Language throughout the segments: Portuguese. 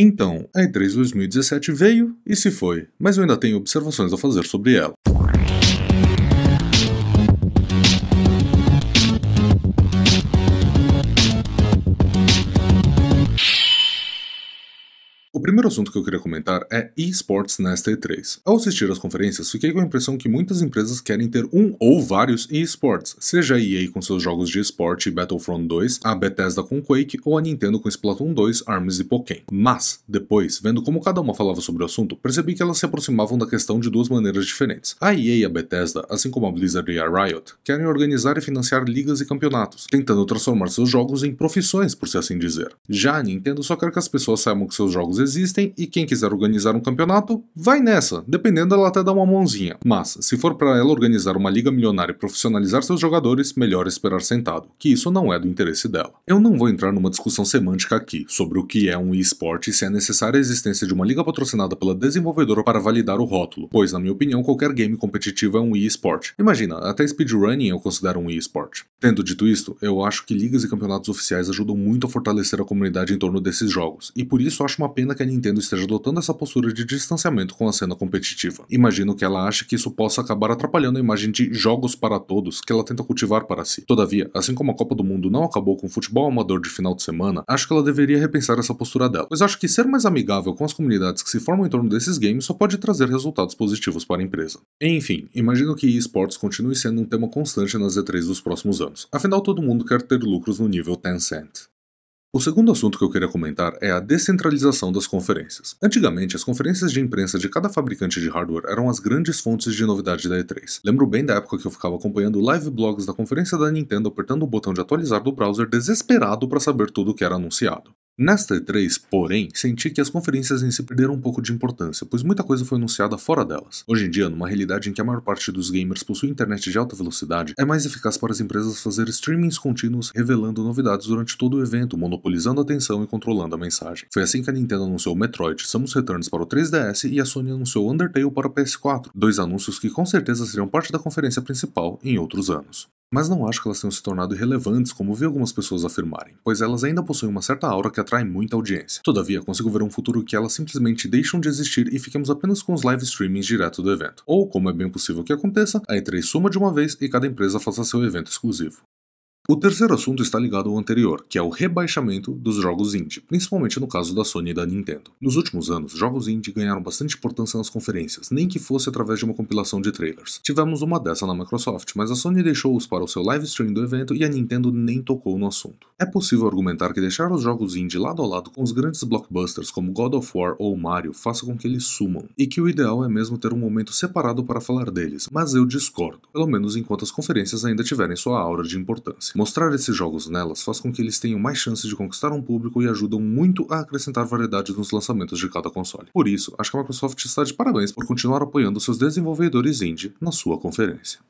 Então, a E3 2017 veio e se foi, mas eu ainda tenho observações a fazer sobre ela. primeiro assunto que eu queria comentar é esports nesta E3. Ao assistir às conferências, fiquei com a impressão que muitas empresas querem ter um ou vários esports, seja a EA com seus jogos de esporte e Battlefront 2, a Bethesda com Quake ou a Nintendo com Splatoon 2, ARMS e Pokémon. Mas, depois, vendo como cada uma falava sobre o assunto, percebi que elas se aproximavam da questão de duas maneiras diferentes. A EA e a Bethesda, assim como a Blizzard e a Riot, querem organizar e financiar ligas e campeonatos, tentando transformar seus jogos em profissões, por se assim dizer. Já a Nintendo só quer que as pessoas saibam que seus jogos existem existem e quem quiser organizar um campeonato, vai nessa. Dependendo, ela até dá uma mãozinha. Mas, se for para ela organizar uma liga milionária e profissionalizar seus jogadores, melhor esperar sentado, que isso não é do interesse dela. Eu não vou entrar numa discussão semântica aqui sobre o que é um esporte e se é necessária a existência de uma liga patrocinada pela desenvolvedora para validar o rótulo, pois, na minha opinião, qualquer game competitivo é um esporte. Imagina, até speedrunning eu considero um esporte. Tendo dito isto, eu acho que ligas e campeonatos oficiais ajudam muito a fortalecer a comunidade em torno desses jogos, e por isso acho uma pena que a Nintendo esteja adotando essa postura de distanciamento com a cena competitiva. Imagino que ela acha que isso possa acabar atrapalhando a imagem de jogos para todos que ela tenta cultivar para si. Todavia, assim como a Copa do Mundo não acabou com o futebol amador de final de semana, acho que ela deveria repensar essa postura dela, pois acho que ser mais amigável com as comunidades que se formam em torno desses games só pode trazer resultados positivos para a empresa. Enfim, imagino que esportes continue sendo um tema constante nas E3 dos próximos anos, afinal todo mundo quer ter lucros no nível Tencent. O segundo assunto que eu queria comentar é a descentralização das conferências. Antigamente, as conferências de imprensa de cada fabricante de hardware eram as grandes fontes de novidade da E3. Lembro bem da época que eu ficava acompanhando live blogs da conferência da Nintendo apertando o botão de atualizar do browser desesperado para saber tudo o que era anunciado. Nesta E3, porém, senti que as conferências em si perderam um pouco de importância, pois muita coisa foi anunciada fora delas. Hoje em dia, numa realidade em que a maior parte dos gamers possui internet de alta velocidade, é mais eficaz para as empresas fazer streamings contínuos revelando novidades durante todo o evento, monopolizando a atenção e controlando a mensagem. Foi assim que a Nintendo anunciou Metroid, Samus Returns para o 3DS e a Sony anunciou Undertale para o PS4, dois anúncios que com certeza seriam parte da conferência principal em outros anos. Mas não acho que elas tenham se tornado irrelevantes, como vi algumas pessoas afirmarem, pois elas ainda possuem uma certa aura que atrai muita audiência. Todavia, consigo ver um futuro que elas simplesmente deixam de existir e fiquemos apenas com os live streamings direto do evento. Ou, como é bem possível que aconteça, a E3 suma de uma vez e cada empresa faça seu evento exclusivo. O terceiro assunto está ligado ao anterior, que é o rebaixamento dos jogos indie, principalmente no caso da Sony e da Nintendo. Nos últimos anos, jogos indie ganharam bastante importância nas conferências, nem que fosse através de uma compilação de trailers. Tivemos uma dessa na Microsoft, mas a Sony deixou-os para o seu live stream do evento e a Nintendo nem tocou no assunto. É possível argumentar que deixar os jogos indie lado a lado com os grandes blockbusters como God of War ou Mario faça com que eles sumam, e que o ideal é mesmo ter um momento separado para falar deles, mas eu discordo, pelo menos enquanto as conferências ainda tiverem sua aura de importância. Mostrar esses jogos nelas faz com que eles tenham mais chances de conquistar um público e ajudam muito a acrescentar variedade nos lançamentos de cada console. Por isso, acho que a Microsoft está de parabéns por continuar apoiando seus desenvolvedores indie na sua conferência.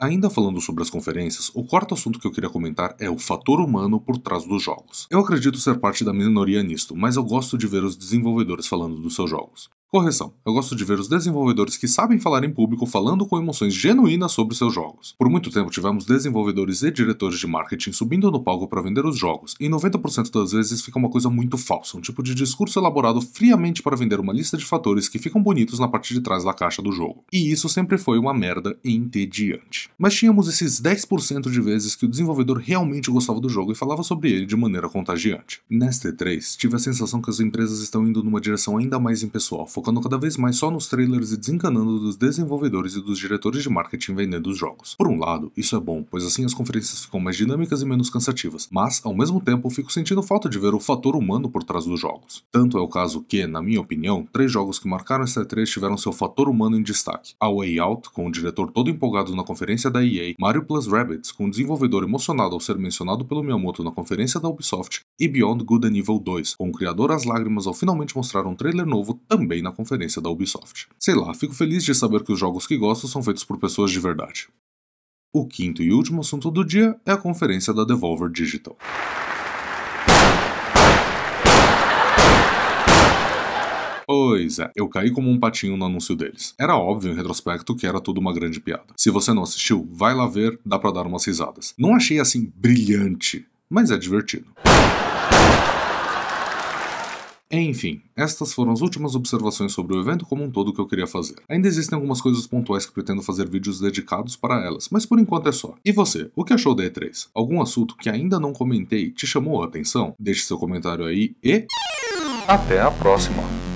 Ainda falando sobre as conferências, o quarto assunto que eu queria comentar é o fator humano por trás dos jogos. Eu acredito ser parte da minoria nisto, mas eu gosto de ver os desenvolvedores falando dos seus jogos. Correção: Eu gosto de ver os desenvolvedores que sabem falar em público falando com emoções genuínas sobre seus jogos. Por muito tempo tivemos desenvolvedores e diretores de marketing subindo no palco para vender os jogos, e 90% das vezes fica uma coisa muito falsa, um tipo de discurso elaborado friamente para vender uma lista de fatores que ficam bonitos na parte de trás da caixa do jogo. E isso sempre foi uma merda entediante. Mas tínhamos esses 10% de vezes que o desenvolvedor realmente gostava do jogo e falava sobre ele de maneira contagiante. Nesta E3, tive a sensação que as empresas estão indo numa direção ainda mais impessoal, focando cada vez mais só nos trailers e desencanando dos desenvolvedores e dos diretores de marketing vendendo os jogos. Por um lado, isso é bom, pois assim as conferências ficam mais dinâmicas e menos cansativas, mas ao mesmo tempo fico sentindo falta de ver o fator humano por trás dos jogos. Tanto é o caso que, na minha opinião, três jogos que marcaram essa E3 tiveram seu fator humano em destaque: A Way Out, com o diretor todo empolgado na conferência da EA, Mario Plus Rabbits, com o desenvolvedor emocionado ao ser mencionado pelo Miyamoto na conferência da Ubisoft, e Beyond Good and Evil 2, com o criador às lágrimas ao finalmente mostrar um trailer novo também na conferência da Ubisoft. Sei lá, fico feliz de saber que os jogos que gosto são feitos por pessoas de verdade. O quinto e último assunto do dia é a conferência da Devolver Digital. Pois é, eu caí como um patinho no anúncio deles. Era óbvio em retrospecto que era tudo uma grande piada. Se você não assistiu, vai lá ver, dá pra dar umas risadas. Não achei assim brilhante, mas é divertido. Enfim, estas foram as últimas observações sobre o evento como um todo que eu queria fazer. Ainda existem algumas coisas pontuais que pretendo fazer vídeos dedicados para elas, mas por enquanto é só. E você, o que achou da E3? Algum assunto que ainda não comentei te chamou a atenção? Deixe seu comentário aí e. Até a próxima!